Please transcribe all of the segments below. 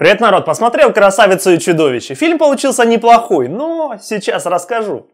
Привет, народ! Посмотрел «Красавицу и чудовище». Фильм получился неплохой, но сейчас расскажу.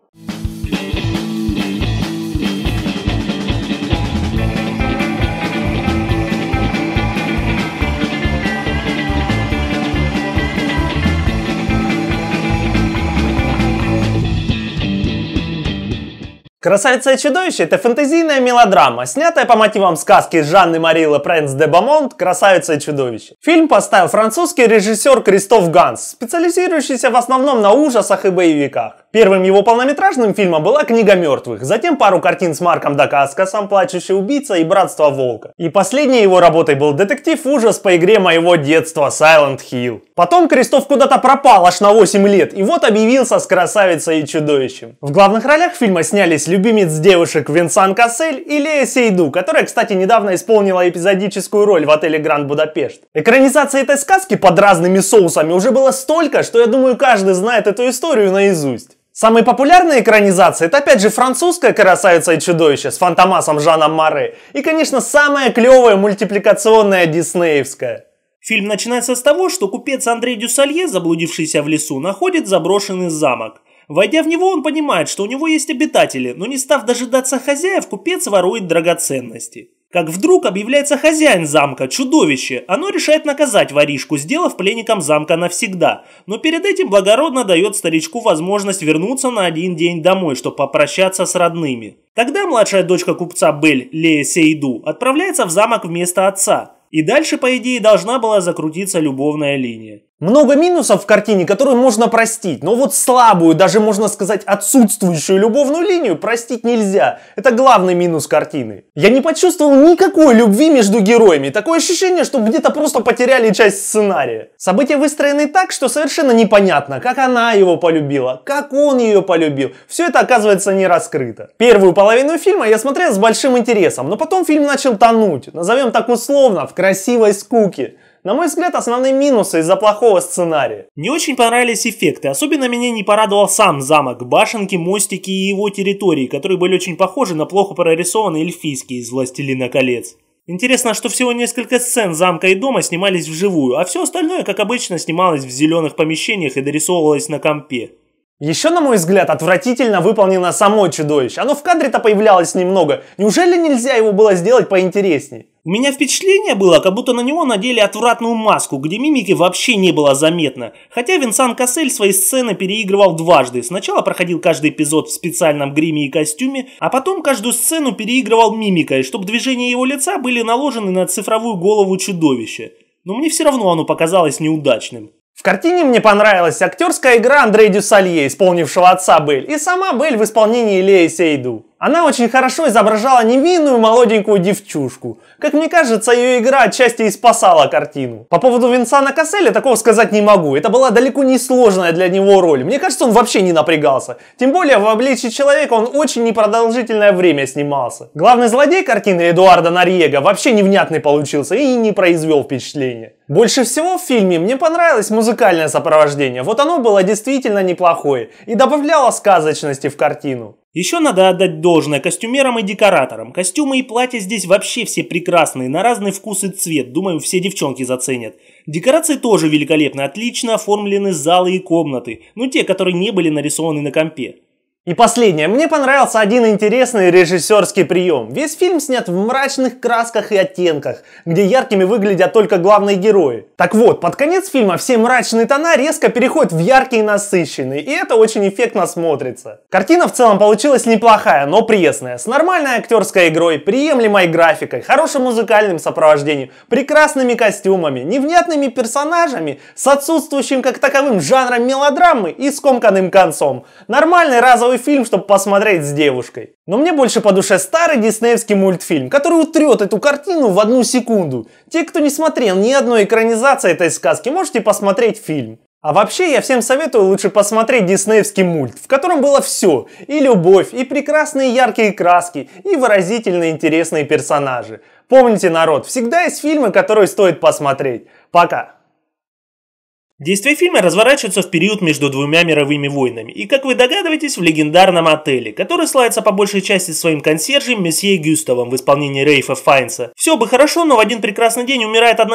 «Красавица и чудовище» — это фэнтезийная мелодрама, снятая по мотивам сказки Жанны Марии Пренс де Бамонт «Красавица и чудовище». Фильм поставил французский режиссер Кристоф Ганс, специализирующийся в основном на ужасах и боевиках. Первым его полнометражным фильмом была «Книга мертвых», затем пару картин с Марком Дакаско, «Сам плачущий убийца» и «Братство волка». И последней его работой был детектив ужас по игре моего детства Silent Hill. Потом Кристоф куда-то пропал аж на 8 лет, и вот объявился с красавицей и чудовищем. В главных ролях фильма снялись любимец девушек Винсан Кассель и Лея Сейду, которая, кстати, недавно исполнила эпизодическую роль в отеле Гранд Будапешт. Экранизация этой сказки под разными соусами уже было столько, что я думаю, каждый знает эту историю наизусть. Самые популярные экранизации – это опять же французская «Красавица и чудовище» с фантомасом Жаном Маре и, конечно, самая клевая мультипликационная диснеевская. Фильм начинается с того, что купец Андрей Дюссалье, заблудившийся в лесу, находит заброшенный замок. Войдя в него, он понимает, что у него есть обитатели, но не став дожидаться хозяев, купец ворует драгоценности. Как вдруг объявляется хозяин замка, чудовище. Оно решает наказать воришку, сделав пленником замка навсегда. Но перед этим благородно дает старичку возможность вернуться на один день домой, чтобы попрощаться с родными. Тогда младшая дочка купца Бель, Лея Сейду, отправляется в замок вместо отца. И дальше, по идее, должна была закрутиться любовная линия. Много минусов в картине, которые можно простить, но вот слабую, даже можно сказать отсутствующую любовную линию простить нельзя. Это главный минус картины. Я не почувствовал никакой любви между героями, такое ощущение, что где-то просто потеряли часть сценария. События выстроены так, что совершенно непонятно, как она его полюбила, как он ее полюбил. Все это оказывается не раскрыто. Первую половину фильма я смотрел с большим интересом, но потом фильм начал тонуть, назовем так условно, в красивой скуке. На мой взгляд, основные минусы из-за плохого сценария. Не очень понравились эффекты. Особенно меня не порадовал сам замок, башенки, мостики и его территории, которые были очень похожи на плохо прорисованные эльфийские из «Властелина колец». Интересно, что всего несколько сцен замка и дома снимались вживую, а все остальное, как обычно, снималось в зеленых помещениях и дорисовывалось на компе. Еще, на мой взгляд, отвратительно выполнено само чудовище. Оно в кадре-то появлялось немного. Неужели нельзя его было сделать поинтереснее? У меня впечатление было, как будто на него надели отвратную маску, где мимики вообще не было заметно. Хотя Винсан Кассель свои сцены переигрывал дважды. Сначала проходил каждый эпизод в специальном гриме и костюме, а потом каждую сцену переигрывал мимикой, чтобы движения его лица были наложены на цифровую голову чудовища. Но мне все равно оно показалось неудачным. В картине мне понравилась актерская игра Андрея Дюсалье, исполнившего отца Бель, и сама Бель в исполнении Леи Сейду. Она очень хорошо изображала невинную молоденькую девчушку. Как мне кажется, ее игра отчасти и спасала картину. По поводу Винсана Касселя такого сказать не могу. Это была далеко не сложная для него роль. Мне кажется, он вообще не напрягался. Тем более в обличии человека он очень непродолжительное время снимался. Главный злодей картины Эдуарда Нарьега вообще невнятный получился и не произвел впечатления. Больше всего в фильме мне понравилось музыкальное сопровождение. Вот оно было действительно неплохое и добавляло сказочности в картину. Еще надо отдать должное костюмерам и декораторам. Костюмы и платья здесь вообще все прекрасные, на разный вкус и цвет. Думаю, все девчонки заценят. Декорации тоже великолепны, отлично оформлены залы и комнаты. Ну, те, которые не были нарисованы на компе. И последнее. Мне понравился один интересный режиссерский прием. Весь фильм снят в мрачных красках и оттенках, где яркими выглядят только главные герои. Так вот, под конец фильма все мрачные тона резко переходят в яркие и насыщенные, и это очень эффектно смотрится. Картина в целом получилась неплохая, но пресная, с нормальной актерской игрой, приемлемой графикой, хорошим музыкальным сопровождением, прекрасными костюмами, невнятными персонажами, с отсутствующим как таковым жанром мелодрамы и скомканным концом. Нормальный разовый крутой фильм, чтобы посмотреть с девушкой. Но мне больше по душе старый диснеевский мультфильм, который утрет эту картину в одну секунду. Те, кто не смотрел ни одной экранизации этой сказки, можете посмотреть фильм. А вообще я всем советую лучше посмотреть диснеевский мульт, в котором было все. И любовь, и прекрасные яркие краски, и выразительные интересные персонажи. Помните, народ, всегда есть фильмы, которые стоит посмотреть. Пока! Действие фильма разворачивается в период между двумя мировыми войнами, и, как вы догадываетесь, в легендарном отеле, который славится по большей части своим консьержем месье Гюставом в исполнении Рейфа Файнса. Все бы хорошо, но в один прекрасный день умирает одна